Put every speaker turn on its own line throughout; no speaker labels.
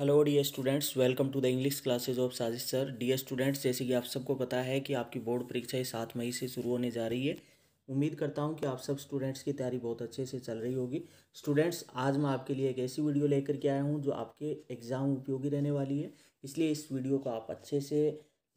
hello dear students welcome to the English classes of Sajish sir dear students जैसे कि आप सबको पता है कि आपकी बोर्ड परीक्षाएं सात मई से शुरू होने जा रही है उम्मीद करता हूं कि आप सब स्टूडेंट्स की तैयारी बहुत अच्छे से चल रही होगी स्टूडेंट्स आज मैं आपके लिए एक ऐसी वीडियो लेकर के आया हूँ जो आपके एग्ज़ाम उपयोगी रहने वाली है इसलिए इस वीडियो को आप अच्छे से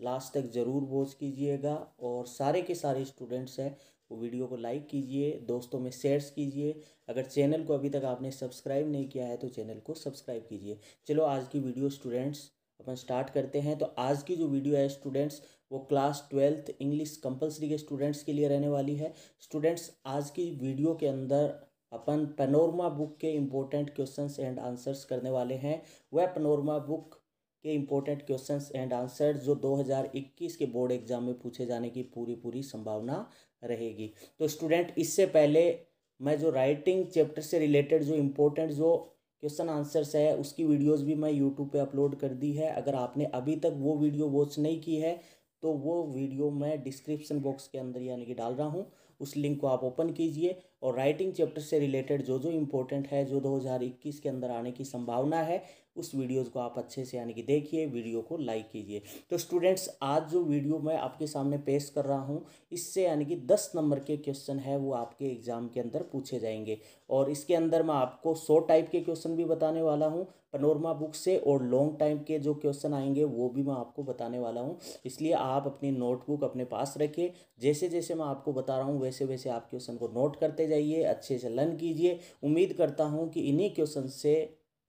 लास्ट तक ज़रूर वॉच कीजिएगा और सारे के सारे स्टूडेंट्स हैं वो वीडियो को लाइक कीजिए दोस्तों में शेयर्स कीजिए अगर चैनल को अभी तक आपने सब्सक्राइब नहीं किया है तो चैनल को सब्सक्राइब कीजिए चलो आज की वीडियो स्टूडेंट्स अपन स्टार्ट करते हैं तो आज की जो वीडियो है स्टूडेंट्स वो क्लास ट्वेल्थ इंग्लिश कंपलसरी के स्टूडेंट्स के लिए रहने वाली है स्टूडेंट्स आज की वीडियो के अंदर अपन पनोरमा बुक के इम्पोर्टेंट क्वेश्चंस एंड आंसर्स करने वाले हैं वह पनोरमा बुक के इम्पोर्टेंट क्वेश्चंस एंड आंसर जो 2021 के बोर्ड एग्जाम में पूछे जाने की पूरी पूरी संभावना रहेगी तो स्टूडेंट इससे पहले मैं जो राइटिंग चैप्टर से रिलेटेड जो इम्पोर्टेंट जो क्वेश्चन आंसर्स है उसकी वीडियोस भी मैं यूट्यूब पे अपलोड कर दी है अगर आपने अभी तक वो वीडियो वॉच नहीं की है तो वो वीडियो मैं डिस्क्रिप्शन बॉक्स के अंदर यानी कि डाल रहा हूँ उस लिंक को आप ओपन कीजिए और राइटिंग चैप्टर से रिलेटेड जो जो इम्पोर्टेंट है जो 2021 के अंदर आने की संभावना है उस वीडियोज़ को आप अच्छे से यानी कि देखिए वीडियो को लाइक कीजिए तो स्टूडेंट्स आज जो वीडियो मैं आपके सामने पेश कर रहा हूँ इससे यानी कि दस नंबर के क्वेश्चन है वो आपके एग्ज़ाम के अंदर पूछे जाएंगे और इसके अंदर मैं आपको सो टाइप के क्वेश्चन भी बताने वाला हूँ पनोरमा बुक से और लॉन्ग टाइम के जो क्वेश्चन आएंगे वो भी मैं आपको बताने वाला हूँ इसलिए आप अपनी नोटबुक अपने पास रखिए जैसे जैसे मैं आपको बता रहा हूँ वैसे वैसे आप क्वेश्चन को नोट करते जाए जाइए अच्छे से लर्न कीजिए उम्मीद करता हूँ कि इन्हीं क्वेश्चन से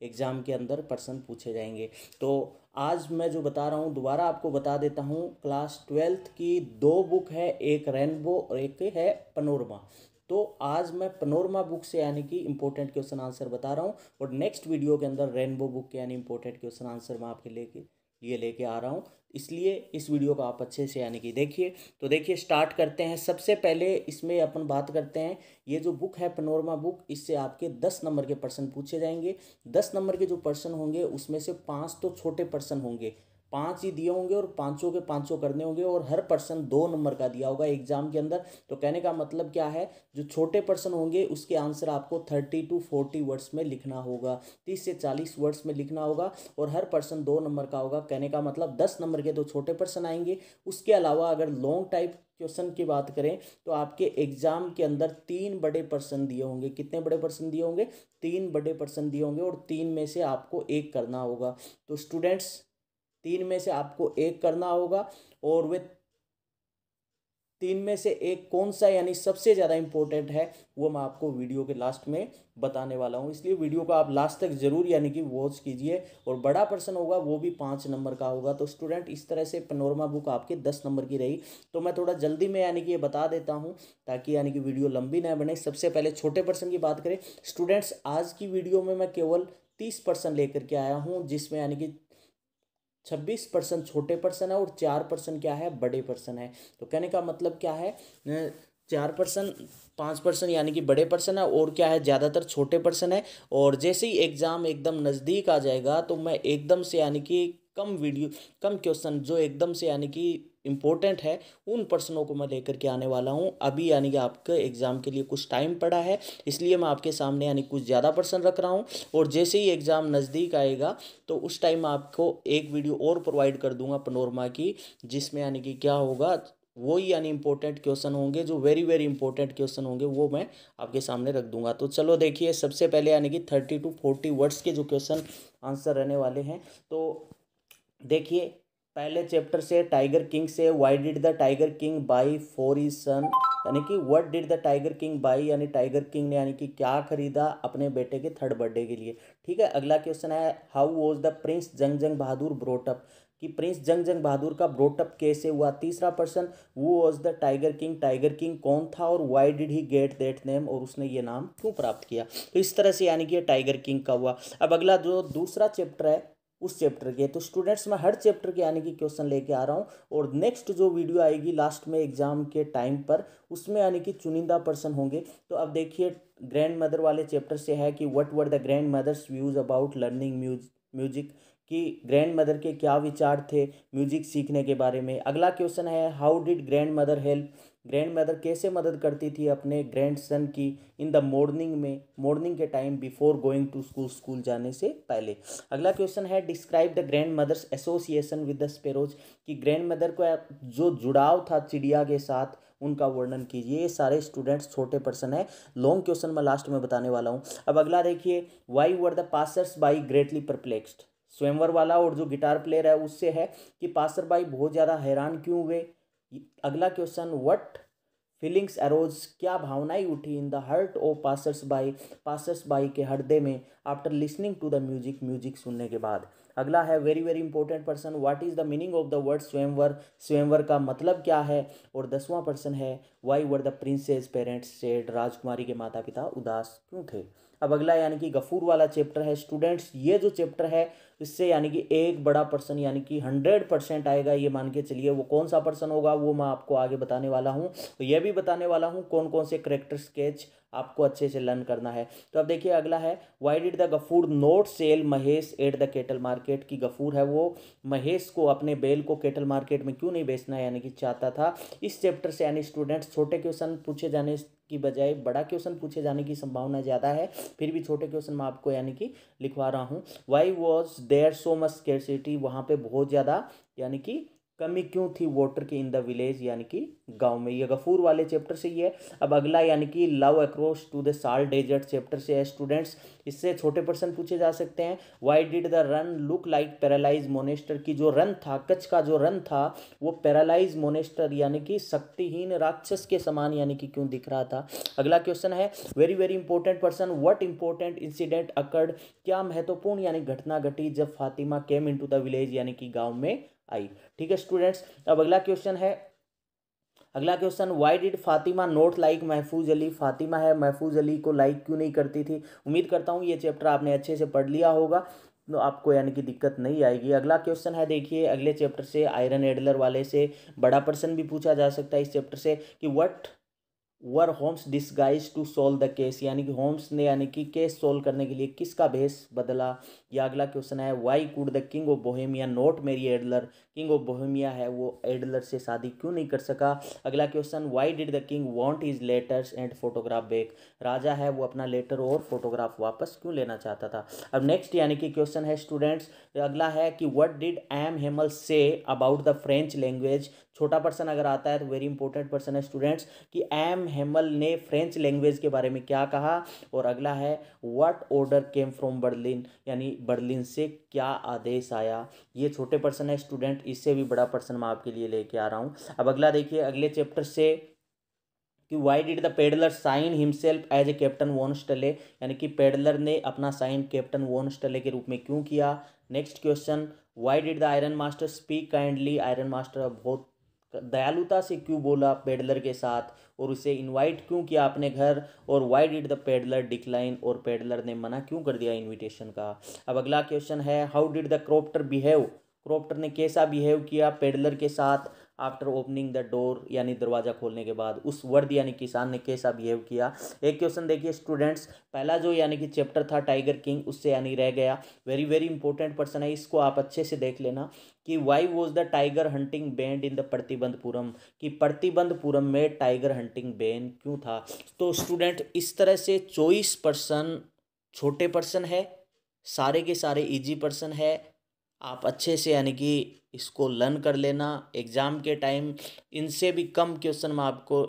एग्ज़ाम के अंदर पर्सन पूछे जाएंगे तो आज मैं जो बता रहा हूँ दोबारा आपको बता देता हूँ क्लास ट्वेल्थ की दो बुक है एक रेनबो और एक है पनोरमा तो आज मैं पनोरमा बुक से यानी कि इंपॉर्टेंट क्वेश्चन आंसर बता रहा हूँ और नेक्स्ट वीडियो के अंदर रेनबो बुक के यानी इंपॉर्टेंट क्वेश्चन आंसर मैं आपके लेके ये लेके आ रहा हूँ इसलिए इस वीडियो को आप अच्छे से यानी कि देखिए तो देखिए स्टार्ट करते हैं सबसे पहले इसमें अपन बात करते हैं ये जो बुक है पनोरमा बुक इससे आपके दस नंबर के पर्सन पूछे जाएंगे दस नंबर के जो पर्सन होंगे उसमें से पाँच तो छोटे पर्सन होंगे पाँच ही दिए होंगे और पाँचों के पाँचों करने होंगे और हर पर्सन दो नंबर का दिया होगा एग्जाम के अंदर तो कहने का मतलब क्या है जो छोटे पर्सन होंगे उसके आंसर आपको थर्टी टू फोर्टी वर्ड्स में लिखना होगा तीस से चालीस वर्ड्स में लिखना होगा और हर पर्सन दो नंबर का होगा कहने का मतलब दस नंबर के दो छोटे पर्सन आएंगे उसके अलावा अगर लॉन्ग टाइप क्वेश्चन की बात करें तो आपके एग्जाम के अंदर तीन बड़े पर्सन दिए होंगे कितने बड़े पर्सन दिए होंगे तीन बड़े पर्सन दिए होंगे और तीन में से आपको एक करना होगा तो स्टूडेंट्स तीन में से आपको एक करना होगा और वे तीन में से एक कौन सा यानी सबसे ज़्यादा इम्पोर्टेंट है वो मैं आपको वीडियो के लास्ट में बताने वाला हूँ इसलिए वीडियो को आप लास्ट तक जरूर यानी कि वॉच कीजिए और बड़ा पर्सन होगा वो भी पाँच नंबर का होगा तो स्टूडेंट इस तरह से पनोरमा बुक आपके दस नंबर की रही तो मैं थोड़ा जल्दी में यानी कि ये बता देता हूँ ताकि यानी कि वीडियो लंबी ना बने सबसे पहले छोटे पर्सन की बात करें स्टूडेंट्स आज की वीडियो में मैं केवल तीस परसेंट लेकर के आया हूँ जिसमें यानी कि छब्बीस परसेंट छोटे पर्सन है और चार पर्सन क्या है बड़े पर्सन है तो कहने का मतलब क्या है चार पर्सन पाँच पर्सन यानी कि बड़े पर्सन है और क्या है ज़्यादातर छोटे पर्सन है और जैसे ही एग्ज़ाम एकदम नज़दीक आ जाएगा तो मैं एकदम से यानी कि कम वीडियो कम क्वेश्चन जो एकदम से यानी कि इम्पोर्टेंट है उन प्रश्नों को मैं लेकर के आने वाला हूँ अभी यानी कि आपके एग्ज़ाम के लिए कुछ टाइम पड़ा है इसलिए मैं आपके सामने यानी कुछ ज़्यादा प्रश्न रख रहा हूँ और जैसे ही एग्ज़ाम नज़दीक आएगा तो उस टाइम आपको एक वीडियो और प्रोवाइड कर दूंगा पनोरमा की जिसमें यानी कि क्या होगा वही यानी इंपॉर्टेंट क्वेश्चन होंगे जो वेरी वेरी इंपॉर्टेंट क्वेश्चन होंगे वो मैं आपके सामने रख दूंगा तो चलो देखिए सबसे पहले यानी कि थर्टी टू फोर्टी वर्ड्स के जो क्वेश्चन आंसर रहने वाले हैं तो देखिए पहले चैप्टर से टाइगर किंग से why did the tiger king buy for his son यानी कि what did the tiger king buy यानी टाइगर किंग ने यानी कि क्या खरीदा अपने बेटे के थर्ड बर्थडे के लिए ठीक है अगला क्वेश्चन है हाउ वॉज द प्रिंस जंग जंग बहादुर ब्रोटअप कि प्रिंस जंग जंग बहादुर का ब्रोटअप कैसे हुआ तीसरा पर्सन वो was the tiger king tiger king कौन था और why did he get that name और उसने ये नाम क्यों प्राप्त किया तो इस तरह से यानी कि टाइगर किंग का हुआ अब अगला जो दूसरा चैप्टर है उस चैप्टर के तो स्टूडेंट्स मैं हर चैप्टर के आने कि क्वेश्चन लेके आ रहा हूँ और नेक्स्ट जो वीडियो आएगी लास्ट में एग्जाम के टाइम पर उसमें यानी कि चुनिंदा पर्सन होंगे तो अब देखिए ग्रैंड मदर वाले चैप्टर से है कि what were the grandmother's views about learning muse music कि ग्रैंड मदर के क्या विचार थे म्यूजिक सीखने के बारे में अगला क्वेश्चन है how did grandmother help grandmother कैसे मदद करती थी अपने ग्रैंड सन की इन द मॉर्निंग में मॉर्निंग के time before going to school school जाने से पहले अगला क्वेश्चन है describe the grandmother's association with the sparrows कि ग्रैंड मदर का जो जुड़ाव था चिड़िया के साथ उनका वर्णन कीजिए ये सारे स्टूडेंट्स छोटे पर्सन है लॉन्ग क्वेश्चन मैं लास्ट में बताने वाला हूँ अब अगला देखिए why were the passers by greatly perplexed स्वयंवर वाला और जो गिटार प्लेयर है उससे है कि पासर बाई बहुत ज़्यादा हैरान क्यों हुए अगला क्वेश्चन वट फीलिंग्स एरोज क्या भावनाएं उठी in the heart of passers by passers by के हृदय में after listening to the music music सुनने के बाद अगला है very very important person what is the meaning of the word swayamvar स्वयंवर का मतलब क्या है और दसवां पर्सन है why were the princess's parents sad राजकुमारी के माता पिता उदास क्यों थे अब अगला यानी कि गफूर वाला चैप्टर है स्टूडेंट्स ये जो चैप्टर है इससे यानी कि एक बड़ा पर्सन यानी कि हंड्रेड परसेंट आएगा ये मान के चलिए वो कौन सा पर्सन होगा वो मैं आपको आगे बताने वाला हूँ तो ये भी बताने वाला हूँ कौन कौन से करेक्टर स्केच आपको अच्छे से लर्न करना है तो अब देखिए अगला है why did the Gafur not sell Mahesh at the cattle market की गफूर है वो महेश को अपने बेल को केटल मार्केट में क्यों नहीं बेचना यानी कि चाहता था इस चैप्टर से यानी स्टूडेंट्स छोटे क्वेश्चन पूछे जाने की बजाय बड़ा क्वेश्चन पूछे जाने की संभावना ज़्यादा है फिर भी छोटे क्वेश्चन मैं आपको यानी कि लिखवा रहा हूँ why was there so much scarcity वहाँ पर बहुत ज़्यादा यानी कि कमी क्यों थी वाटर की इन द विलेज यानी कि गांव में ये गफूर वाले चैप्टर से ही है अब अगला यानी कि love across to the salt desert chapter से है स्टूडेंट्स इससे छोटे पर्सन पूछे जा सकते हैं why did the Rann look like paralyse monster की जो रन था कच्छ का जो रन था वो पैरालाइज मोनेस्टर यानी कि शक्तिहीन राक्षस के समान यानी कि क्यों दिख रहा था अगला क्वेश्चन है very very important person what important incident occurred क्या महत्वपूर्ण यानी घटना घटी जब Fatima came in the village यानी कि गाँव में आई ठीक है स्टूडेंट्स अब अगला क्वेश्चन है अगला question why did Fatima not like Mahfuz Ali Fatima है महफूज अली को लाइक क्यों नहीं करती थी उम्मीद करता हूँ ये चैप्टर आपने अच्छे से पढ़ लिया होगा तो आपको यानी कि दिक्कत नहीं आएगी अगला क्वेश्चन है देखिए अगले चैप्टर से आयरन एडलर वाले से बड़ा पर्सन भी पूछा जा सकता है इस चैप्टर से कि what were Holmes disguise to solve the case यानी कि होम्स ने यानी कि केस सोल्व करने के लिए किसका भेस बदला या अगला क्वेश्चन है why could the king of Bohemia not marry Adler king of Bohemia है वो एडलर से शादी क्यों नहीं कर सका अगला question why did the king want his letters and photograph back राजा है वो अपना लेटर और फोटोग्राफ वापस क्यों लेना चाहता था अब नेक्स्ट यानी कि क्वेश्चन है स्टूडेंट्स अगला है कि what did M Hamel say about the French language छोटा पर्सन अगर आता है तो वेरी इंपॉर्टेंट पर्सन है स्टूडेंट्स कि एम हेमल ने फ्रेंच लैंग्वेज के बारे में क्या कहा और अगला है what order came from Berlin यानी बर्लिन से क्या आदेश आया ये छोटे पर्सन है स्टूडेंट इससे भी बड़ा पर्सन मैं आपके लिए लेके आ रहा हूँ अब अगला देखिए अगले चैप्टर से कि why did the peddler sign himself as a captain von Stahle यानी कि पेडलर ने अपना साइन कैप्टन वॉन स्टले के रूप में क्यों किया next question why did the ironmaster speak kindly ironmaster बहुत दयालुता से क्यों बोला पेडलर के साथ और उसे इनवाइट क्यों किया आपने घर और why did the peddler decline और पेडलर ने मना क्यों कर दिया इनविटेशन का अब अगला क्वेश्चन है how did the crofter behave crofter ने कैसा बिहेव किया पेडलर के साथ आफ्टर ओपनिंग द डोर यानी दरवाज़ा खोलने के बाद उस वर्ड यानी किसान ने कैसा बिहेव किया एक क्वेश्चन देखिए स्टूडेंट्स पहला जो यानी कि चैप्टर था टाइगर किंग उससे यानी रह गया वेरी वेरी इंपॉर्टेंट पर्सन है इसको आप अच्छे से देख लेना कि why was the tiger hunting banned in the Pratibandhapuram कि प्रतिबंधपुरम में टाइगर हंटिंग बैन क्यों था तो स्टूडेंट इस तरह से चौबीस पर्सन छोटे पर्सन है सारे के सारे इजी पर्सन है आप अच्छे से यानी कि इसको लर्न कर लेना एग्ज़ाम के टाइम इनसे भी कम क्वेश्चन मैं आपको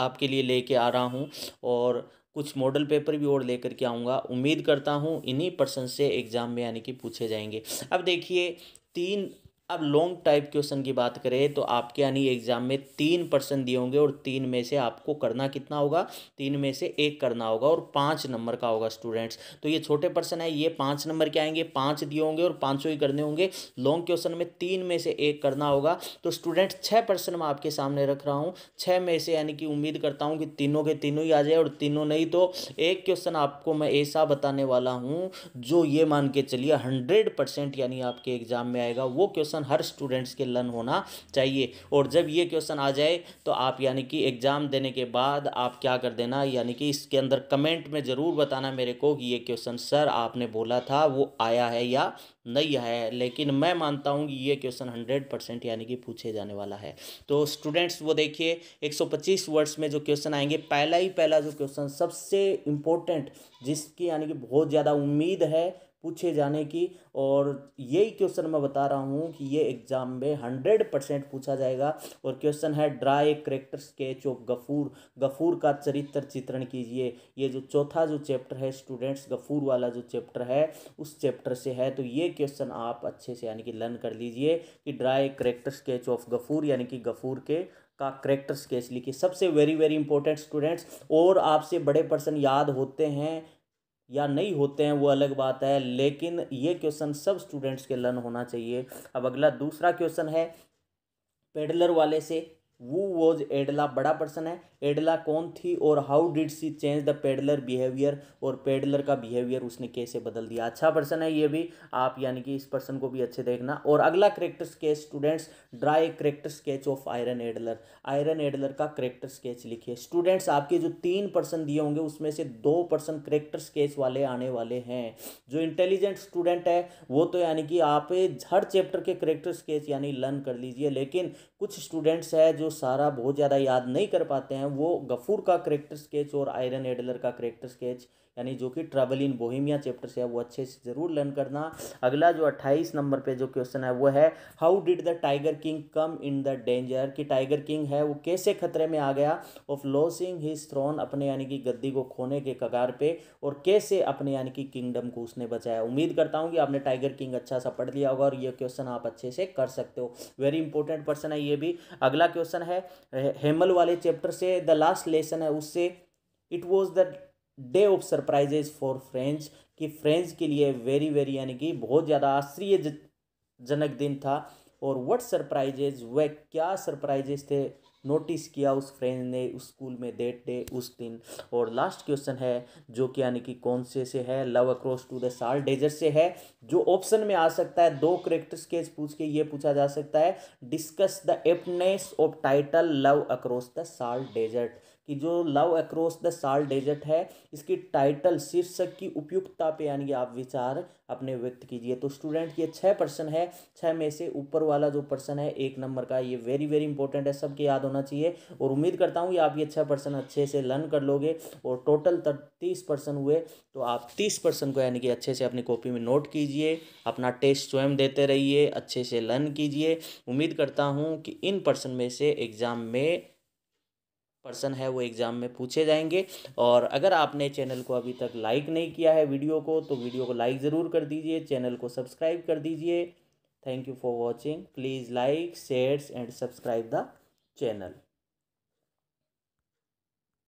आपके लिए लेके आ रहा हूँ और कुछ मॉडल पेपर भी और लेकर के आऊँगा उम्मीद करता हूँ इन्हीं पर्सन से एग्ज़ाम में यानी कि पूछे जाएंगे अब देखिए तीन अब लॉन्ग टाइप क्वेश्चन की बात करें तो आपके यानी एग्जाम में तीन पर्सन दिए होंगे और तीन में से आपको करना कितना होगा तीन में से एक करना होगा और पाँच नंबर का होगा स्टूडेंट्स तो ये छोटे पर्सन है ये पाँच नंबर के आएंगे पाँच दिए होंगे और पाँचों ही करने होंगे लॉन्ग क्वेश्चन में तीन में से एक करना होगा तो स्टूडेंट छः पर्सन मैं आपके सामने रख रहा हूँ छः में से यानी कि उम्मीद करता हूँ कि तीनों के तीनों ही आ जाए और तीनों नहीं तो एक क्वेश्चन आपको मैं ऐसा बताने वाला हूँ जो ये मान के चलिए हंड्रेड यानी आपके एग्जाम में आएगा वो क्वेश्चन क्वेश्चन हर स्टूडेंट्स के लर्न होना चाहिए और जब ये क्वेश्चन आ जाए तो आप यानी कि एग्ज़ाम देने के बाद आप क्या कर देना यानी कि इसके अंदर कमेंट में ज़रूर बताना मेरे को कि ये क्वेश्चन सर आपने बोला था वो आया है या नहीं आया है लेकिन मैं मानता हूँ कि ये क्वेश्चन हंड्रेड परसेंट यानी कि पूछे जाने वाला है तो स्टूडेंट्स वो देखिए पच्चीस वर्ड्स में जो क्वेश्चन आएंगे पहला ही पहला जो क्वेश्चन सबसे इम्पोर्टेंट जिसकी यानी कि बहुत ज़्यादा उम्मीद है पूछे जाने की और यही क्वेश्चन मैं बता रहा हूँ कि ये एग्ज़ाम में हंड्रेड परसेंट पूछा जाएगा और क्वेश्चन है draw a character sketch of Gafur Gafur का चरित्र चित्रण कीजिए ये जो चौथा जो चैप्टर है स्टूडेंट्स गफूर वाला जो चैप्टर है उस चैप्टर से है तो ये क्वेश्चन आप अच्छे से यानी कि लर्न कर लीजिए कि draw a character sketch of Gafur यानी कि गफूर के का करेक्टर स्केच लिखिए सबसे वेरी वेरी इंपॉर्टेंट स्टूडेंट्स और आपसे बड़े पर्सन याद होते हैं या नहीं होते हैं वो अलग बात है लेकिन ये क्वेश्चन सब स्टूडेंट्स के लर्न होना चाहिए अब अगला दूसरा क्वेश्चन है पेडलर वाले से वो वॉज एडला बड़ा पर्सन है एडला कौन थी और how did she change the peddler behaviour और पेडलर का बिहेवियर उसने कैसे बदल दिया अच्छा पर्सन है ये भी आप यानी कि इस पर्सन को भी अच्छे देखना और अगला character sketch students draw character sketch of Irene Adler Irene Adler का करेक्टर स्केच लिखिए स्टूडेंट्स आपके जो तीन पर्सन दिए होंगे उसमें से दो पर्सन करेक्टर स्केच वाले आने वाले हैं जो इंटेलिजेंट स्टूडेंट है वो तो यानी कि आप हर चैप्टर के करेक्टर स्केच यानी लर्न कर लीजिए लेकिन कुछ स्टूडेंट्स है जो जो सारा बहुत ज़्यादा याद नहीं कर पाते हैं वो गफूर का करेक्टर स्केच और आयरन एडलर का करेक्टर स्केच यानी जो कि ट्रेवल इन बोहिमिया चैप्टर से है वो अच्छे से ज़रूर लर्न करना अगला जो अट्ठाईस नंबर पे जो क्वेश्चन है वो है how did the tiger king come in the danger कि टाइगर किंग है वो कैसे खतरे में आ गया ऑफ लॉसिंग हिज थ्रोन अपने यानी कि गद्दी को खोने के कगार पे और कैसे अपने यानी कि किंगडम को उसने बचाया उम्मीद करता हूँ कि आपने टाइगर किंग अच्छा सा पढ़ लिया होगा और ये क्वेश्चन आप अच्छे से कर सकते हो वेरी इंपॉर्टेंट पर्सन है ये भी अगला क्वेश्चन है हेमल वाले चैप्टर से द लास्ट लेसन है उससे it was the day of surprises for French कि फ्रेंच के लिए वेरी वेरी यानी कि बहुत ज़्यादा आश्चर्य जनक दिन था और वट सरप्राइजेज वह क्या सरप्राइजेज थे नोटिस किया उस फ्रेंच ने उस स्कूल में डेट डे उस दिन और लास्ट क्वेश्चन है जो कि यानी कि कौन से से है love across to the salt desert से है जो ऑप्शन में आ सकता है दो करेक्टर्स के पूछ के ये पूछा जा सकता है discuss the aptness of title love across the salt desert कि जो love across the salt desert है इसकी टाइटल शीर्षक की उपयुक्तता पे यानी कि आप विचार अपने व्यक्त कीजिए तो स्टूडेंट ये छः पर्सन है छः में से ऊपर वाला जो पर्सन है एक नंबर का ये वेरी वेरी इंपॉर्टेंट है सबके याद होना चाहिए और उम्मीद करता हूँ कि आप ये छः पर्सन अच्छे से लर्न कर लोगे और टोटल तक तीस पर्सन हुए तो आप तीस पर्सन को यानी कि अच्छे से अपनी कॉपी में नोट कीजिए अपना टेस्ट स्वयं देते रहिए अच्छे से लर्न कीजिए उम्मीद करता हूँ कि इन पर्सन में से एग्ज़ाम में पर्सन है वो एग्ज़ाम में पूछे जाएंगे और अगर आपने चैनल को अभी तक लाइक नहीं किया है वीडियो को तो वीडियो को लाइक ज़रूर कर दीजिए चैनल को सब्सक्राइब कर दीजिए thank you for watching please like shares and subscribe the channel